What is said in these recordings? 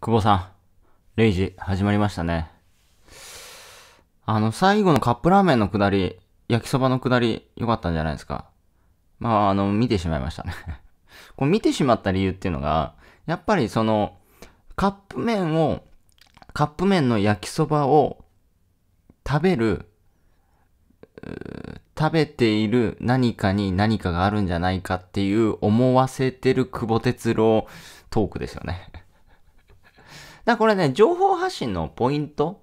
久保さん、0時始まりましたね。あの、最後のカップラーメンのくだり、焼きそばのくだり、良かったんじゃないですか。まあ、あの、見てしまいましたね こう見てしまった理由っていうのが、やっぱりその、カップ麺を、カップ麺の焼きそばを食べる、食べている何かに何かがあるんじゃないかっていう思わせてる久保哲郎トークですよねだからこれね、情報発信のポイント。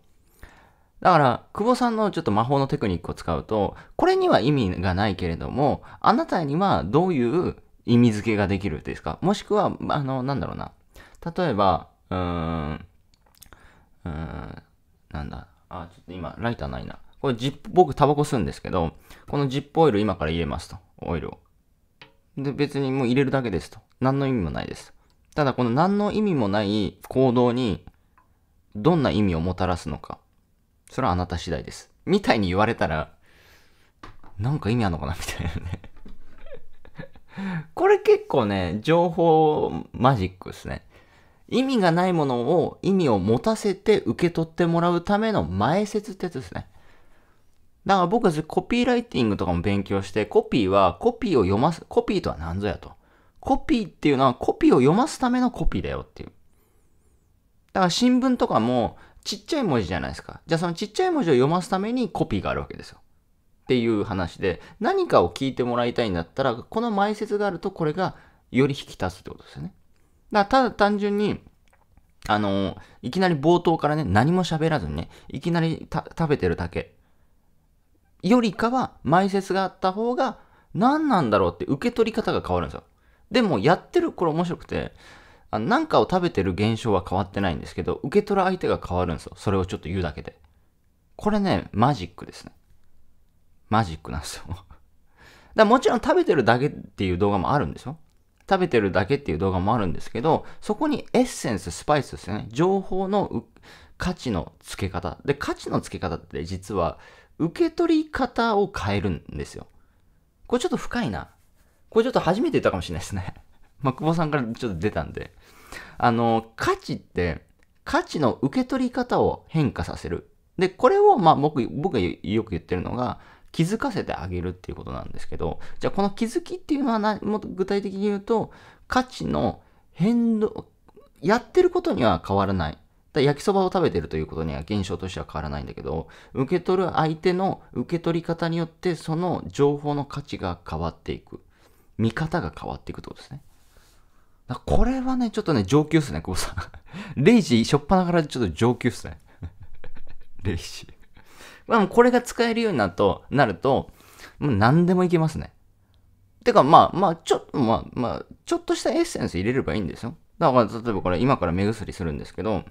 だから、久保さんのちょっと魔法のテクニックを使うと、これには意味がないけれども、あなたにはどういう意味付けができるですかもしくは、あの、なんだろうな。例えば、うーん、うーん、なんだ。あ、ちょっと今、ライターないな。これジップ、僕タバコ吸うんですけど、このジップオイル今から入れますと。オイルを。で、別にもう入れるだけですと。何の意味もないです。ただこの何の意味もない行動にどんな意味をもたらすのか。それはあなた次第です。みたいに言われたら、なんか意味あんのかなみたいなね これ結構ね、情報マジックですね。意味がないものを意味を持たせて受け取ってもらうための前説ってやつですね。だから僕はコピーライティングとかも勉強して、コピーはコピーを読ます。コピーとは何ぞやと。コピーっていうのはコピーを読ますためのコピーだよっていう。だから新聞とかもちっちゃい文字じゃないですか。じゃあそのちっちゃい文字を読ますためにコピーがあるわけですよ。っていう話で、何かを聞いてもらいたいんだったら、この前説があるとこれがより引き立つってことですよね。だからただ単純に、あの、いきなり冒頭からね、何も喋らずにね、いきなり食べてるだけ。よりかは、前説があった方が、何なんだろうって受け取り方が変わるんですよ。でもやってる、これ面白くて、何かを食べてる現象は変わってないんですけど、受け取る相手が変わるんですよ。それをちょっと言うだけで。これね、マジックですね。マジックなんですよ。だもちろん食べてるだけっていう動画もあるんですよ。食べてるだけっていう動画もあるんですけど、そこにエッセンス、スパイスですよね。情報の価値の付け方。で、価値の付け方って実は受け取り方を変えるんですよ。これちょっと深いな。これちょっと初めて言ったかもしれないですね。まあ、久保さんからちょっと出たんで。あの、価値って、価値の受け取り方を変化させる。で、これを、まあ、僕、僕がよく言ってるのが、気づかせてあげるっていうことなんですけど、じゃあこの気づきっていうのはもっと具体的に言うと、価値の変動、やってることには変わらない。だ焼きそばを食べてるということには現象としては変わらないんだけど、受け取る相手の受け取り方によってその情報の価値が変わっていく。見方が変わっていくってことですね。だこれはね、ちょっとね、上級っすね、久保さん。レイジ、しょっぱなからちょっと上級っすね。レイジ。まあ、これが使えるようになると、なると、もう何でもいけますね。てか、まあ、まあ、ちょっと、まあ、まあ、ちょっとしたエッセンス入れればいいんですよ。だから、例えばこれ、今から目薬するんですけど、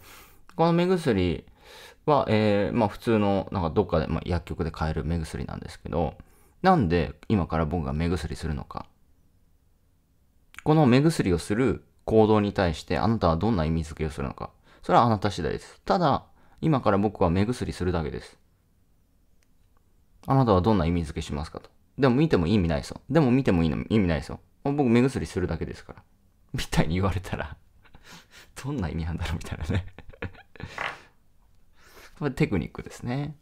この目薬は、えー、まあ、普通の、なんかどっかで、まあ、薬局で買える目薬なんですけど、なんで今から僕が目薬するのかこの目薬をする行動に対してあなたはどんな意味付けをするのか。それはあなた次第です。ただ、今から僕は目薬するだけです。あなたはどんな意味付けしますかと。でも見ても意味ないですよ。でも見てもいいの意味ないですよ。僕目薬するだけですから。みたいに言われたら どんな意味なんだろうみたいなね これテクニックですね。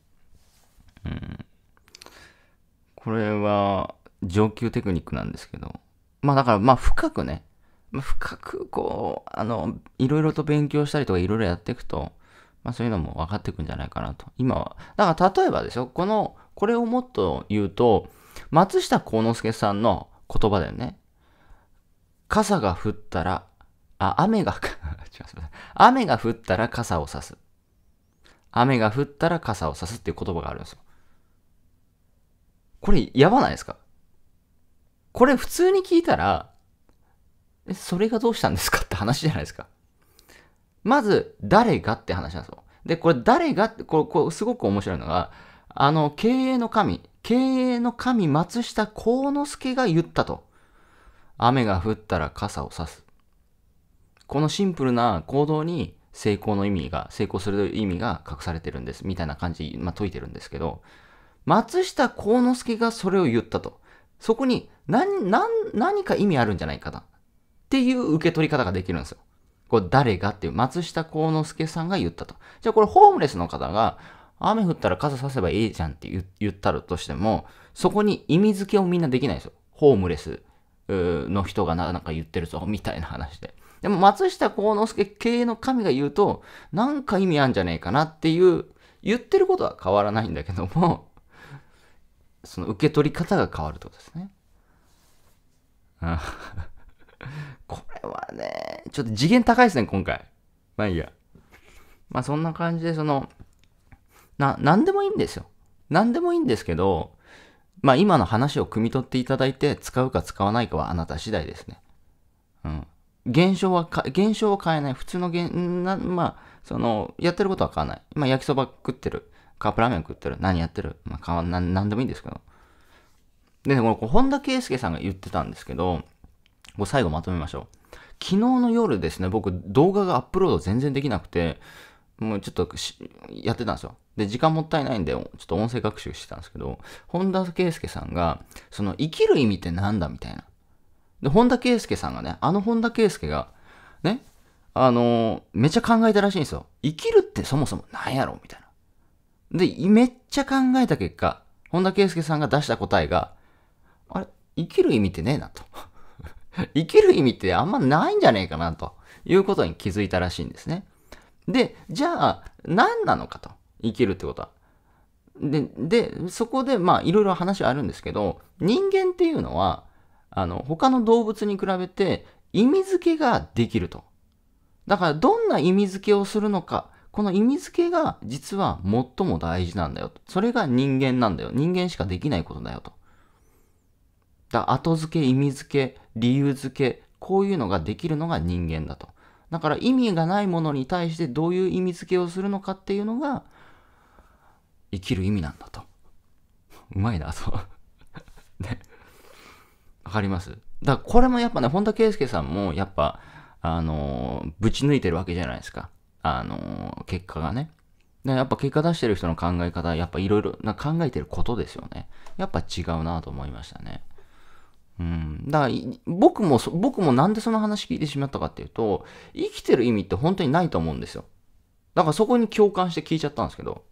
うん。これは上級テクニックなんですけど、まあだから、まあ深くね、深くこう、あの、いろいろと勉強したりとかいろいろやっていくと、まあそういうのも分かっていくんじゃないかなと。今は。だから例えばですよ、この、これをもっと言うと、松下幸之助さんの言葉だよね。傘が降ったら、あ、雨が、雨が降ったら傘を差す。雨が降ったら傘を差すっていう言葉があるんですよ。これやばないですかこれ普通に聞いたら、え、それがどうしたんですかって話じゃないですか。まず、誰がって話なんですよ。で、これ誰がって、これ、これすごく面白いのが、あの、経営の神、経営の神松下幸之助が言ったと。雨が降ったら傘を差す。このシンプルな行動に成功の意味が、成功する意味が隠されてるんです。みたいな感じ、まあ、解いてるんですけど、松下幸之助がそれを言ったと。そこに何、何、何か意味あるんじゃないかな。っていう受け取り方ができるんですよ。これ誰がっていう、松下幸之助さんが言ったと。じゃあこれホームレスの方が、雨降ったら傘させばいいじゃんって言ったらとしても、そこに意味付けをみんなできないんですよ。ホームレスの人がなんか言ってるぞ、みたいな話で。でも松下幸之助系の神が言うと、なんか意味あんじゃねえかなっていう、言ってることは変わらないんだけども、その受け取り方が変わるってことですね。これはね、ちょっと次元高いですね、今回。まあいいや。まあそんな感じで、その、な、なんでもいいんですよ。なんでもいいんですけど、まあ今の話を汲み取っていただいて、使うか使わないかはあなた次第ですね。うん。現象はか、現象は変えない。普通の現、な、まあ、その、やってることは変わらない。まあ焼きそば食ってる。カップラーメン食ってる。何やってる。まあ変わんな、なんでもいいんですけど。でね、この本田圭佑さんが言ってたんですけど、これ最後まとめましょう。昨日の夜ですね、僕動画がアップロード全然できなくて、もうちょっとやってたんですよ。で、時間もったいないんで、ちょっと音声学習してたんですけど、本田圭佑さんが、その生きる意味ってなんだみたいな。で、本田圭佑さんがね、あの本田圭佑が、ね、あのー、めっちゃ考えたらしいんですよ。生きるってそもそも何やろみたいな。で、めっちゃ考えた結果、本田圭佑さんが出した答えが、生きる意味ってねえなと。生きる意味ってあんまないんじゃねえかなということに気づいたらしいんですね。で、じゃあ何なのかと。生きるってことは。で、で、そこでまあいろいろ話あるんですけど、人間っていうのは、あの、他の動物に比べて意味付けができると。だからどんな意味付けをするのか、この意味付けが実は最も大事なんだよそれが人間なんだよ。人間しかできないことだよと。だ後付け、意味付け、理由付け、こういうのができるのが人間だと。だから意味がないものに対してどういう意味付けをするのかっていうのが生きる意味なんだと。うまいな、そう。ね。わかりますだからこれもやっぱね、本田圭佑さんもやっぱ、あのー、ぶち抜いてるわけじゃないですか。あのー、結果がね。でやっぱ結果出してる人の考え方、やっぱいろいろな考えてることですよね。やっぱ違うなと思いましたね。うん、だから僕も僕もなんでその話聞いてしまったかっていうと生きてる意味って本当にないと思うんですよだからそこに共感して聞いちゃったんですけど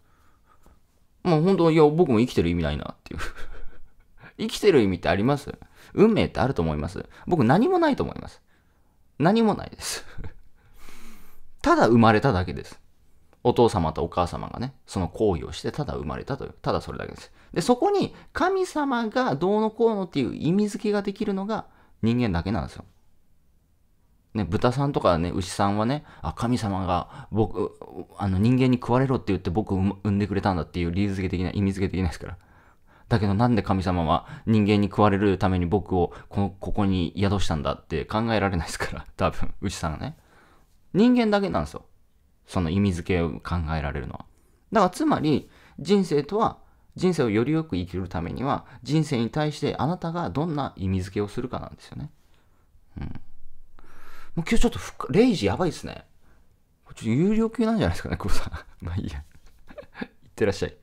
もう本当いや僕も生きてる意味ないなっていう 生きてる意味ってあります運命ってあると思います僕何もないと思います何もないですただ生まれただけですお父様とお母様がね、その行為をしてただ生まれたという、ただそれだけです。で、そこに神様がどうのこうのっていう意味付けができるのが人間だけなんですよ。ね、豚さんとかね、牛さんはね、あ、神様が僕、あの人間に食われろって言って僕を産んでくれたんだっていう理由付け的な、意味付けできないですから。だけどなんで神様は人間に食われるために僕をこここに宿したんだって考えられないですから、多分、牛さんがね。人間だけなんですよ。その意味付けを考えられるのは。だからつまり人生とは人生をよりよく生きるためには人生に対してあなたがどんな意味付けをするかなんですよね。うん。もう今日ちょっとレイジやばいっすね。ちょっと有料級なんじゃないですかね、久保さん。まあいいや。い ってらっしゃい。